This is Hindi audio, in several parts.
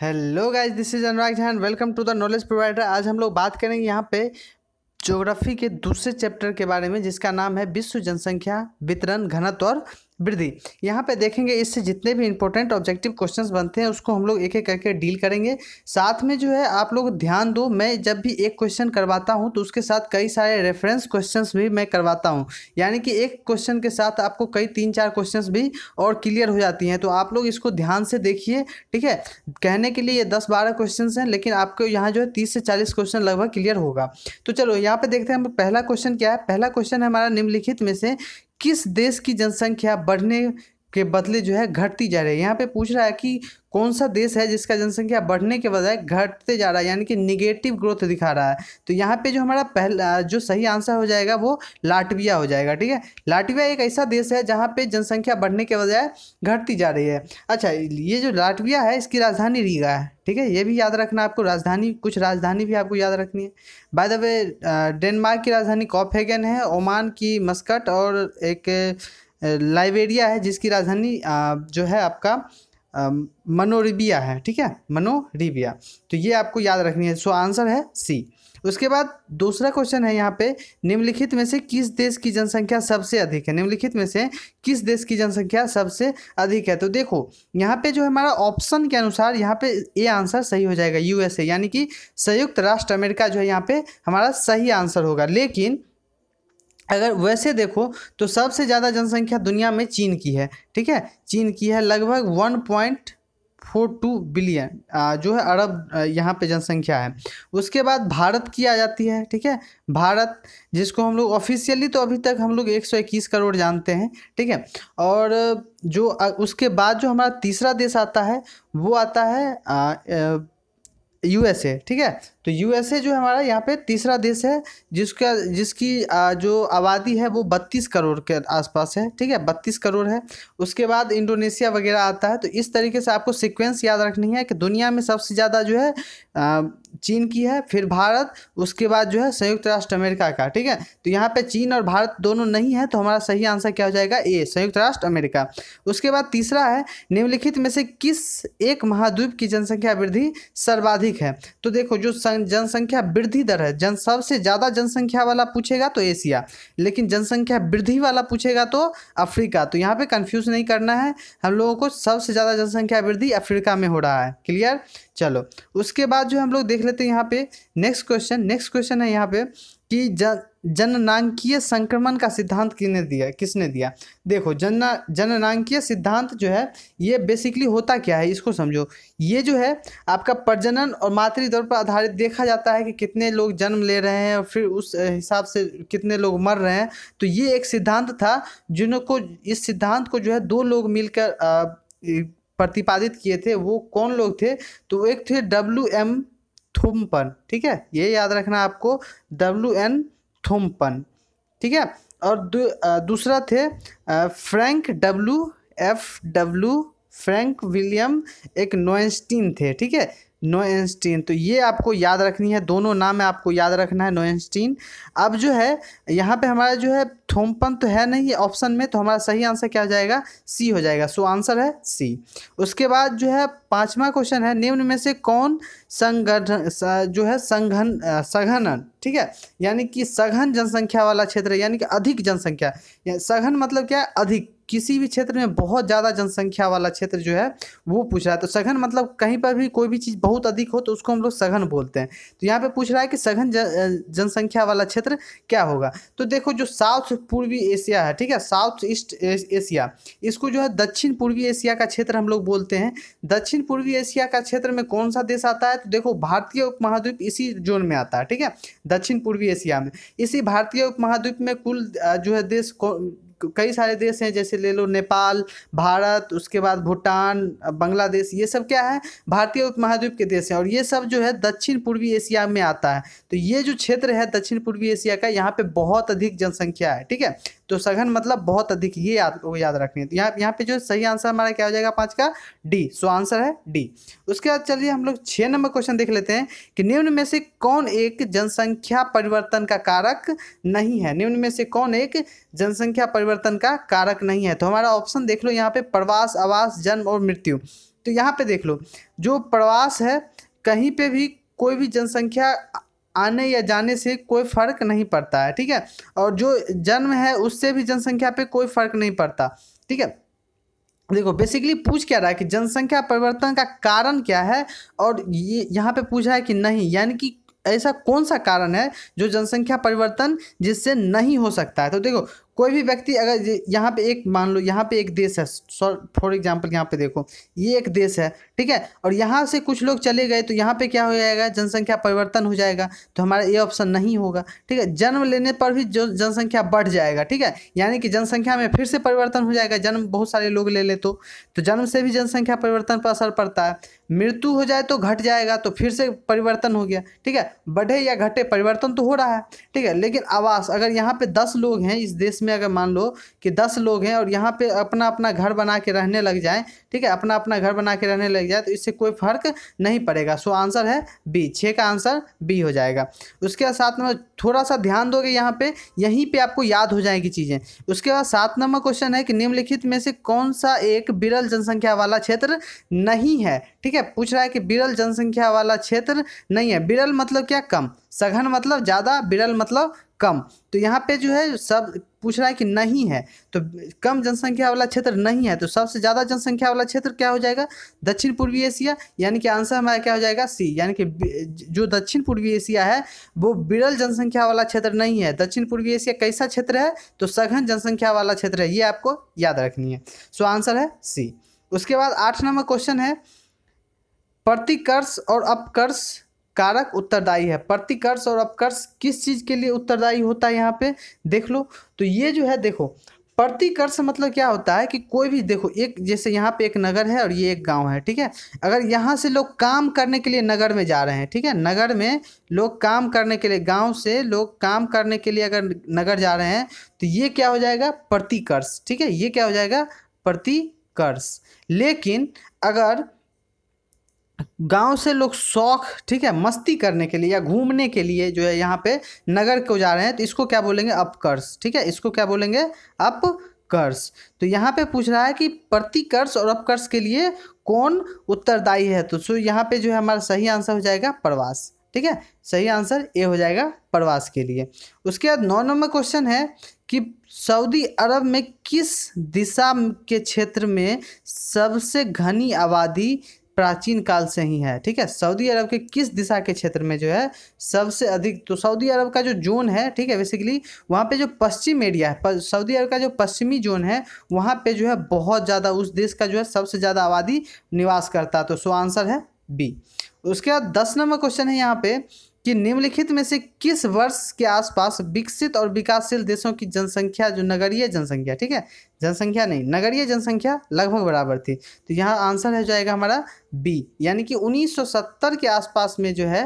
hello guys this is Anurag Jahan welcome to the knowledge provider आज हम लोग बात करेंगे यहाँ पे ज्योग्राफी के दूसरे चैप्टर के बारे में जिसका नाम है विश्व जनसंख्या वितरण घनत्व और वृद्धि यहाँ पे देखेंगे इससे जितने भी इंपॉर्टेंट ऑब्जेक्टिव क्वेश्चंस बनते हैं उसको हम लोग एक एक करके डील करेंगे साथ में जो है आप लोग ध्यान दो मैं जब भी एक क्वेश्चन करवाता हूँ तो उसके साथ कई सारे रेफरेंस क्वेश्चंस भी मैं करवाता हूँ यानी कि एक क्वेश्चन के साथ आपको कई तीन चार क्वेश्चन भी और क्लियर हो जाती हैं तो आप लोग इसको ध्यान से देखिए ठीक है कहने के लिए ये दस बारह क्वेश्चन हैं लेकिन आपको यहाँ जो है तीस से चालीस क्वेश्चन लगभग क्लियर होगा तो चलो यहाँ पर देखते हैं हम पहला क्वेश्चन क्या है पहला क्वेश्चन है हमारा निम्नलिखित में से किस देश की जनसंख्या बढ़ने के बदले जो है घटती जा रही है यहाँ पे पूछ रहा है कि कौन सा देश है जिसका जनसंख्या बढ़ने के बजाय घटते जा रहा है यानी कि निगेटिव ग्रोथ दिखा रहा है तो यहाँ पे जो हमारा पहला जो सही आंसर हो जाएगा वो लाटविया हो जाएगा ठीक है लाटविया एक ऐसा देश है जहाँ पे जनसंख्या बढ़ने के बजाय घटती जा रही है अच्छा ये जो लाटविया है इसकी राजधानी रीगा है ठीक है ये भी याद रखना आपको राजधानी कुछ राजधानी भी आपको याद रखनी है बाय द वे डेनमार्क की राजधानी कॉपहेगन है ओमान की मस्कट और एक लाइबेरिया है जिसकी राजधानी जो है आपका मनोरिबिया है ठीक है मनोरिबिया तो ये आपको याद रखनी है सो आंसर है सी उसके बाद दूसरा क्वेश्चन है यहाँ पे निम्नलिखित में से किस देश की जनसंख्या सबसे अधिक है निम्नलिखित में से किस देश की जनसंख्या सबसे अधिक है तो देखो यहाँ पे जो है हमारा ऑप्शन के अनुसार यहाँ पे ए आंसर सही हो जाएगा यूएसए यानी कि संयुक्त राष्ट्र अमेरिका जो है यहाँ पे हमारा सही आंसर होगा लेकिन अगर वैसे देखो तो सबसे ज़्यादा जनसंख्या दुनिया में चीन की है ठीक है चीन की है लगभग one point four two billion जो है अरब यहाँ पे जनसंख्या है उसके बाद भारत की आ जाती है ठीक है भारत जिसको हम लोग ऑफिशियली तो अभी तक हम लोग एक सौ इक्कीस करोड़ जानते हैं ठीक है और जो उसके बाद जो हमारा तीसरा देश आता है वो आता है यूएसए ठीक है तो यूएसए जो हमारा यहाँ पे तीसरा देश है जिसका जिसकी जो आबादी है वो बत्तीस करोड़ के आसपास है ठीक है बत्तीस करोड़ है उसके बाद इंडोनेशिया वगैरह आता है तो इस तरीके से आपको सीक्वेंस याद रखनी है कि दुनिया में सबसे ज़्यादा जो है चीन की है फिर भारत उसके बाद जो है संयुक्त राष्ट्र अमेरिका का ठीक है तो यहाँ पर चीन और भारत दोनों नहीं है तो हमारा सही आंसर क्या हो जाएगा ए संयुक्त राष्ट्र अमेरिका उसके बाद तीसरा है निम्नलिखित में से किस एक महाद्वीप की जनसंख्या वृद्धि सर्वाधिक है तो देखो जो जनसंख्या वृद्धि दर है जन सबसे ज़्यादा जनसंख्या वाला पूछेगा तो एशिया लेकिन जनसंख्या वृद्धि वाला पूछेगा तो अफ्रीका तो यहाँ पे कंफ्यूज नहीं करना है हम लोगों को सबसे ज़्यादा जनसंख्या वृद्धि अफ्रीका में हो रहा है क्लियर चलो उसके बाद जो हम लोग देख लेते हैं यहाँ पे नेक्स्ट क्वेश्चन नेक्स्ट क्वेश्चन है यहाँ पे कि जन जननांकीय संक्रमण का सिद्धांत किसने दिया किसने दिया देखो जनना जननांकीय सिद्धांत जो है ये बेसिकली होता क्या है इसको समझो ये जो है आपका प्रजनन और मातृ दौर पर आधारित देखा जाता है कि कितने लोग जन्म ले रहे हैं और फिर उस हिसाब से कितने लोग मर रहे हैं तो ये एक सिद्धांत था जिनको इस सिद्धांत को जो है दो लोग मिलकर प्रतिपादित किए थे वो कौन लोग थे तो एक थे डब्ल्यू एम थुम्पन ठीक है ये याद रखना आपको डब्ल्यू एन थोम्पन ठीक है और दूसरा थे Frank W F W Frank William एक नोएंस्टीन थे ठीक है नोएंस्टीन तो ये आपको याद रखनी है दोनों नाम आपको याद रखना है नोएंस्टीन अब जो है यहाँ पे हमारा जो है थोमपन तो है नहीं ऑप्शन में तो हमारा सही आंसर क्या हो जाएगा सी हो जाएगा सो आंसर है सी उसके बाद जो है पांचवा क्वेश्चन है निम्न में से कौन संगठन जो है संघन सघनन ठीक है यानी कि सघन जनसंख्या वाला क्षेत्र यानी कि अधिक जनसंख्या सघन मतलब क्या है अधिक किसी भी क्षेत्र में बहुत ज़्यादा जनसंख्या वाला क्षेत्र जो है वो पूछ रहा है तो सघन मतलब कहीं पर भी कोई भी चीज़ बहुत अधिक हो तो उसको हम लोग सघन बोलते हैं तो यहाँ पे पूछ रहा है कि सघन जनसंख्या वाला क्षेत्र क्या होगा तो देखो जो साउथ पूर्वी एशिया है ठीक है साउथ ईस्ट एशिया इसको जो है दक्षिण पूर्वी एशिया का क्षेत्र हम लोग बोलते हैं दक्षिण पूर्वी एशिया का क्षेत्र में कौन सा देश आता है तो देखो भारतीय उपमहाद्वीप इसी जोन में आता है ठीक है दक्षिण पूर्वी एशिया में इसी भारतीय उपमहाद्वीप में कुल जो है देश कई सारे देश हैं जैसे ले लो नेपाल भारत उसके बाद भूटान बांग्लादेश ये सब क्या है भारतीय उपमहाद्वीप के देश हैं और ये सब जो है दक्षिण पूर्वी एशिया में आता है तो ये जो क्षेत्र है दक्षिण पूर्वी एशिया का यहाँ पर बहुत अधिक जनसंख्या है ठीक है तो सघन मतलब बहुत अधिक ये याद याद रखनी है यहाँ यहाँ पे जो सही आंसर हमारा क्या हो जाएगा पाँच का डी सो आंसर है डी उसके बाद चलिए हम लोग छः नंबर क्वेश्चन देख लेते हैं कि निम्न में से कौन एक जनसंख्या परिवर्तन का कारक नहीं है निम्न में से कौन एक जनसंख्या परिवर्तन का कारक नहीं है तो हमारा ऑप्शन देख लो यहाँ पे प्रवास आवास जन्म और मृत्यु तो यहाँ पे देख लो जो प्रवास है कहीं पे भी कोई भी जनसंख्या आने या जाने से कोई फ़र्क नहीं पड़ता है ठीक है और जो जन्म है उससे भी जनसंख्या पे कोई फ़र्क नहीं पड़ता ठीक है देखो बेसिकली पूछ क्या रहा है कि जनसंख्या परिवर्तन का कारण क्या है और ये यहाँ पे पूछा है कि नहीं यानी कि ऐसा कौन सा कारण है जो जनसंख्या परिवर्तन जिससे नहीं हो सकता है तो देखो कोई भी व्यक्ति अगर यहाँ पे एक मान लो यहाँ पे एक देश है फॉर एग्जाम्पल यहाँ पे देखो ये एक देश है ठीक है और यहाँ से कुछ लोग चले गए तो यहाँ पे क्या हो जाएगा जनसंख्या परिवर्तन हो जाएगा तो हमारा ये ऑप्शन नहीं होगा ठीक है जन्म लेने पर भी जो जनसंख्या बढ़ जाएगा ठीक है यानी कि जनसंख्या में फिर से परिवर्तन हो जाएगा जन्म बहुत सारे लोग ले ले तो, तो जन्म से भी जनसंख्या परिवर्तन पर असर पड़ता है मृत्यु हो जाए तो घट जाएगा तो फिर से परिवर्तन हो गया ठीक है बढ़े या घटे परिवर्तन तो हो रहा है ठीक है लेकिन आवास अगर यहाँ पर दस लोग हैं इस देश इसमें अगर मान लो कि दस लोग हैं और यहाँ पे अपना अपना घर बना के रहने लग जाए ठीक है अपना अपना घर बना के रहने लग जाए तो इससे कोई फर्क नहीं पड़ेगा सो आंसर है बी छः का आंसर बी हो जाएगा उसके बाद सात नंबर थोड़ा सा ध्यान दोगे यहाँ पे यहीं पर आपको याद हो जाएगी चीज़ें उसके बाद सात नंबर क्वेश्चन है कि निम्नलिखित में से कौन सा एक बिरल जनसंख्या वाला क्षेत्र नहीं है ठीक है पूछ रहा है कि बिरल जनसंख्या वाला क्षेत्र नहीं है बिरल मतलब क्या कम सघन मतलब ज़्यादा विरल मतलब कम तो यहाँ पे जो है सब पूछ रहा है कि नहीं है तो कम जनसंख्या वाला क्षेत्र नहीं है तो सबसे ज़्यादा जनसंख्या वाला क्षेत्र क्या हो जाएगा दक्षिण पूर्वी एशिया यानी कि आंसर हमारा क्या हो जाएगा सी यानी कि जो दक्षिण पूर्वी एशिया है वो विरल जनसंख्या वाला क्षेत्र नहीं है दक्षिण पूर्वी एशिया कैसा क्षेत्र है तो सघन जनसंख्या वाला क्षेत्र है ये आपको याद रखनी है सो आंसर है सी उसके बाद आठ नंबर क्वेश्चन है प्रतिकर्ष और अपकर्ष कारक उत्तरदायी है प्रतिकर्ष और अपकर्ष किस चीज़ के लिए उत्तरदायी होता है यहाँ पे देख लो तो ये जो है देखो प्रतिकर्ष मतलब क्या होता है कि कोई भी देखो एक जैसे यहाँ पे एक नगर है और ये एक गांव है ठीक है अगर यहाँ से लोग काम करने के लिए नगर में जा रहे हैं ठीक है नगर में लोग काम करने के लिए गांव से लोग काम करने के लिए अगर नगर जा रहे हैं तो ये क्या हो जाएगा प्रतिकर्ष ठीक है ये क्या हो जाएगा प्रतिकर्ष लेकिन अगर गांव से लोग शौक ठीक है मस्ती करने के लिए या घूमने के लिए जो है यहाँ पे नगर को जा रहे हैं तो इसको क्या बोलेंगे अपकर्ष ठीक है इसको क्या बोलेंगे अपकर्ष तो यहाँ पे पूछ रहा है कि प्रतिकर्ष और अपकर्ष के लिए कौन उत्तरदायी है तो सो यहाँ पे जो है हमारा सही आंसर हो जाएगा प्रवास ठीक है सही आंसर ए हो जाएगा प्रवास के लिए उसके बाद नौ नंबर क्वेश्चन है कि सऊदी अरब में किस दिशा के क्षेत्र में सबसे घनी आबादी प्राचीन काल से ही है ठीक है सऊदी अरब के किस दिशा के क्षेत्र में जो है सबसे अधिक तो सऊदी अरब का जो जोन है ठीक है बेसिकली वहाँ पे जो पश्चिम एरिया है सऊदी अरब का जो पश्चिमी जोन है वहाँ पे जो है बहुत ज़्यादा उस देश का जो है सबसे ज़्यादा आबादी निवास करता है तो सो आंसर है बी उसके बाद दस नंबर क्वेश्चन है यहाँ पे कि निम्नलिखित में से किस वर्ष के आसपास विकसित और विकासशील देशों की जनसंख्या जो नगरीय जनसंख्या ठीक है जनसंख्या नहीं नगरीय जनसंख्या लगभग बराबर थी तो यहाँ आंसर है जाएगा हमारा बी यानी कि 1970 के आसपास में जो है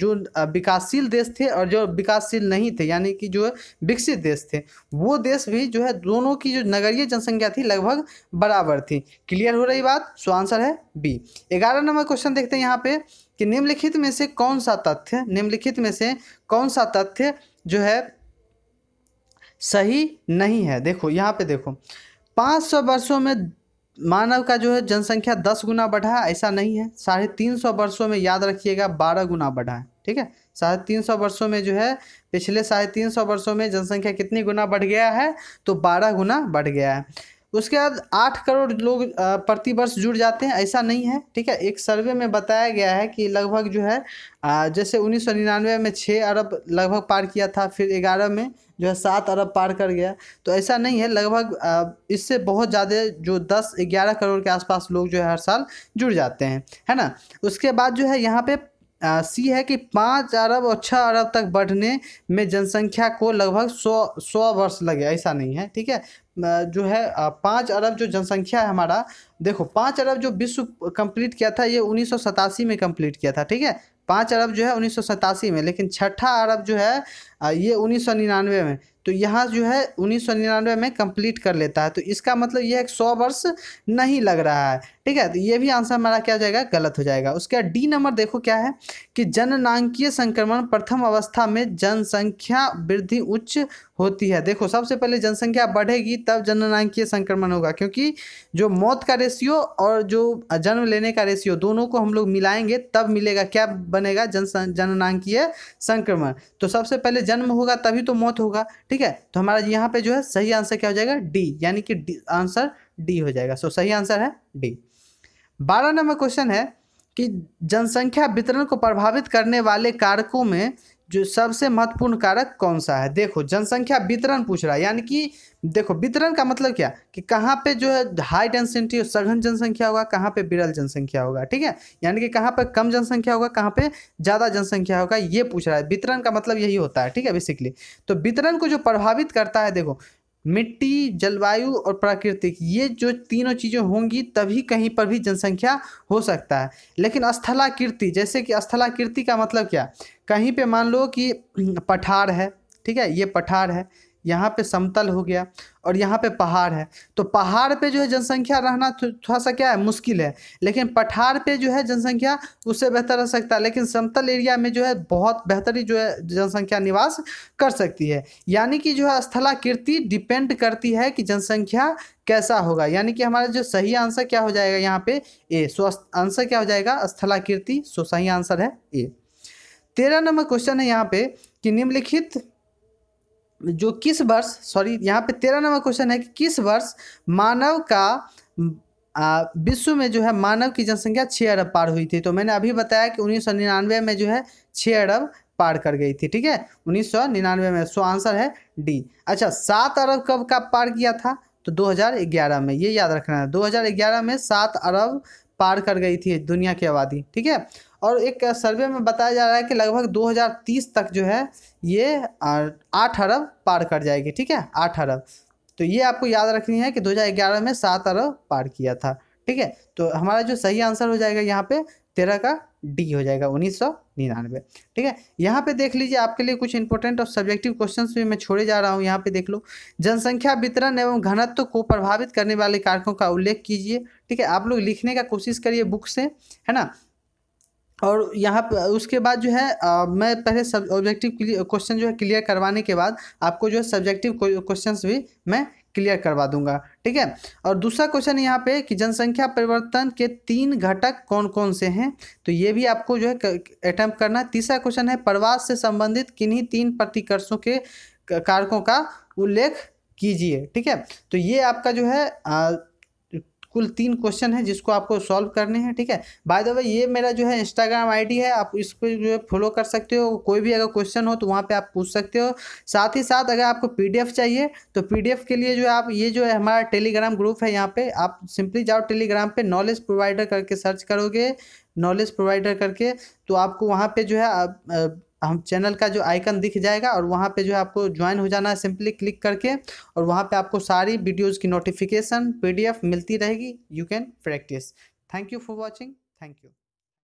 जो विकासशील देश थे और जो विकासशील नहीं थे यानी कि जो विकसित देश थे वो देश भी जो है दोनों की जो नगरीय जनसंख्या थी लगभग बराबर थी क्लियर हो रही बात सो आंसर है बी ग्यारह नंबर क्वेश्चन देखते हैं यहाँ पे कि निम्नलिखित में से कौन सा तथ्य निम्नलिखित में से कौन सा तथ्य जो है सही नहीं है देखो यहाँ पे देखो 500 वर्षों में मानव का जो है जनसंख्या दस गुना बढ़ा है ऐसा नहीं है साढ़े तीन सौ वर्षों में याद रखिएगा बारह गुना बढ़ा है ठीक है साढ़े तीन सौ वर्षों में जो है पिछले साढ़े तीन सौ वर्षों में जनसंख्या कितनी गुना बढ़ गया है तो बारह गुना बढ़ गया है उसके बाद आठ करोड़ लोग प्रतिवर्ष जुड़ जाते हैं ऐसा नहीं है ठीक है एक सर्वे में बताया गया है कि लगभग जो है जैसे उन्नीस सौ निन्यानवे में छः अरब लगभग पार किया था फिर ग्यारह में जो है सात अरब पार कर गया तो ऐसा नहीं है लगभग इससे बहुत ज़्यादा जो दस ग्यारह करोड़ के आसपास लोग जो है हर साल जुड़ जाते हैं है ना उसके बाद जो है यहाँ पे सी है कि पाँच अरब और छः अरब तक बढ़ने में जनसंख्या को लगभग सौ सौ वर्ष लगे ऐसा नहीं है ठीक है जो है पाँच अरब जो जनसंख्या है हमारा देखो पाँच अरब जो विश्व कंप्लीट किया था ये उन्नीस में कंप्लीट किया था ठीक है पाँच अरब जो है उन्नीस में लेकिन छठा अरब जो है ये उन्नीस में तो यहाँ जो है उन्नीस में कंप्लीट कर लेता है तो इसका मतलब यह सौ वर्ष नहीं लग रहा है ठीक है तो ये भी आंसर हमारा क्या हो जाएगा गलत हो जाएगा उसके बाद डी नंबर देखो क्या है कि जननांकीय संक्रमण प्रथम अवस्था में जनसंख्या वृद्धि उच्च होती है देखो सबसे पहले जनसंख्या बढ़ेगी तब जननांकीय संक्रमण होगा क्योंकि जो मौत का रेशियो और जो जन्म लेने का रेशियो दोनों को हम लोग मिलाएंगे तब मिलेगा क्या बनेगा जन जननांकीय संक्रमण तो सबसे पहले जन्म होगा तभी तो मौत होगा ठीक है तो हमारा यहाँ पे जो है सही आंसर क्या हो जाएगा डी यानी कि डी आंसर डी हो जाएगा सो सही आंसर है डी बारह नंबर क्वेश्चन है कि जनसंख्या वितरण को प्रभावित करने वाले कारकों में जो सबसे महत्वपूर्ण कारक कौन सा है देखो जनसंख्या वितरण पूछ रहा है यानी कि देखो वितरण का मतलब क्या कि कहाँ पे जो है हाई डेंसिटी सघन जनसंख्या होगा कहाँ पे विरल जनसंख्या होगा ठीक है यानी कि कहाँ पे कम जनसंख्या होगा कहाँ पे ज़्यादा जनसंख्या होगा ये पूछ रहा है वितरण का मतलब यही होता है ठीक है बेसिकली तो वितरण को जो प्रभावित करता है देखो मिट्टी जलवायु और प्राकृतिक ये जो तीनों चीज़ें होंगी तभी कहीं पर भी जनसंख्या हो सकता है लेकिन स्थलाकृति जैसे कि स्थलाकृति का मतलब क्या कहीं पे मान लो कि पठार है ठीक है ये पठार है यहाँ पे समतल हो गया और यहाँ पे पहाड़ है तो पहाड़ पे जो है जनसंख्या रहना थोड़ा सा क्या है मुश्किल है लेकिन पठार पे जो है जनसंख्या उससे बेहतर रह सकता है लेकिन समतल एरिया में जो है बहुत बेहतरी जो है जनसंख्या निवास कर सकती है यानी कि जो है स्थलाकृति डिपेंड करती है कि जनसंख्या कैसा होगा यानी कि हमारा जो सही आंसर क्या हो जाएगा यहाँ पे ए सो आंसर क्या हो जाएगा स्थलाकृति सो सही आंसर है ए तेरह नंबर क्वेश्चन है यहाँ पे कि निम्नलिखित जो किस वर्ष सॉरी यहाँ पे तेरह नंबर क्वेश्चन है कि किस वर्ष मानव का विश्व में जो है मानव की जनसंख्या छः अरब पार हुई थी तो मैंने अभी बताया कि उन्नीस सौ निन्यानवे में जो है छः अरब पार कर गई थी ठीक है उन्नीस सौ निन्यानवे में सो आंसर है डी अच्छा सात अरब कब का पार किया था तो 2011 में ये याद रखना है 2011 में सात अरब पार कर गई थी दुनिया की आबादी ठीक है और एक सर्वे में बताया जा रहा है कि लगभग 2030 तक जो है ये आठ अरब पार कर जाएगी ठीक है आठ अरब तो ये आपको याद रखनी है कि 2011 में सात अरब पार किया था ठीक है तो हमारा जो सही आंसर हो जाएगा यहाँ पे तेरह का डी हो जाएगा उन्नीस सौ निन्यानवे ठीक है यहाँ पे देख लीजिए आपके लिए कुछ इंपॉर्टेंट और सब्जेक्टिव क्वेश्चन भी मैं छोड़े जा रहा हूँ यहाँ पे देख लो जनसंख्या वितरण एवं घनत्व को प्रभावित करने वाले कारकों का उल्लेख कीजिए ठीक है आप लोग लिखने का कोशिश करिए बुक से है ना और यहाँ पर उसके बाद जो है आ, मैं पहले सब ऑब्जेक्टिव क्वेश्चन जो है क्लियर करवाने के बाद आपको जो है सब्जेक्टिव क्वेश्चन भी मैं क्लियर करवा दूंगा ठीक है और दूसरा क्वेश्चन यहाँ पे कि जनसंख्या परिवर्तन के तीन घटक कौन कौन से हैं तो ये भी आपको जो है अटैम्प्ट करना है तीसरा क्वेश्चन है प्रवास से संबंधित किन्हीं तीन प्रतिकर्षों के कारकों का उल्लेख कीजिए ठीक है तो ये आपका जो है आ, कुल तीन क्वेश्चन है जिसको आपको सॉल्व करने हैं ठीक है बाय द वे ये मेरा जो है इंस्टाग्राम आईडी है आप इस पर जो है फॉलो कर सकते हो कोई भी अगर क्वेश्चन हो तो वहाँ पर आप पूछ सकते हो साथ ही साथ अगर आपको पी चाहिए तो पी के लिए जो है आप ये जो है हमारा टेलीग्राम ग्रुप है यहाँ पर आप सिंपली जाओ टेलीग्राम पर नॉलेज प्रोवाइडर करके सर्च करोगे नॉलेज प्रोवाइडर करके तो आपको वहाँ पर जो है हम चैनल का जो आइकन दिख जाएगा और वहाँ पे जो है आपको ज्वाइन हो जाना है सिंपली क्लिक करके और वहाँ पे आपको सारी वीडियोस की नोटिफिकेशन पीडीएफ मिलती रहेगी you can practice thank you for watching thank you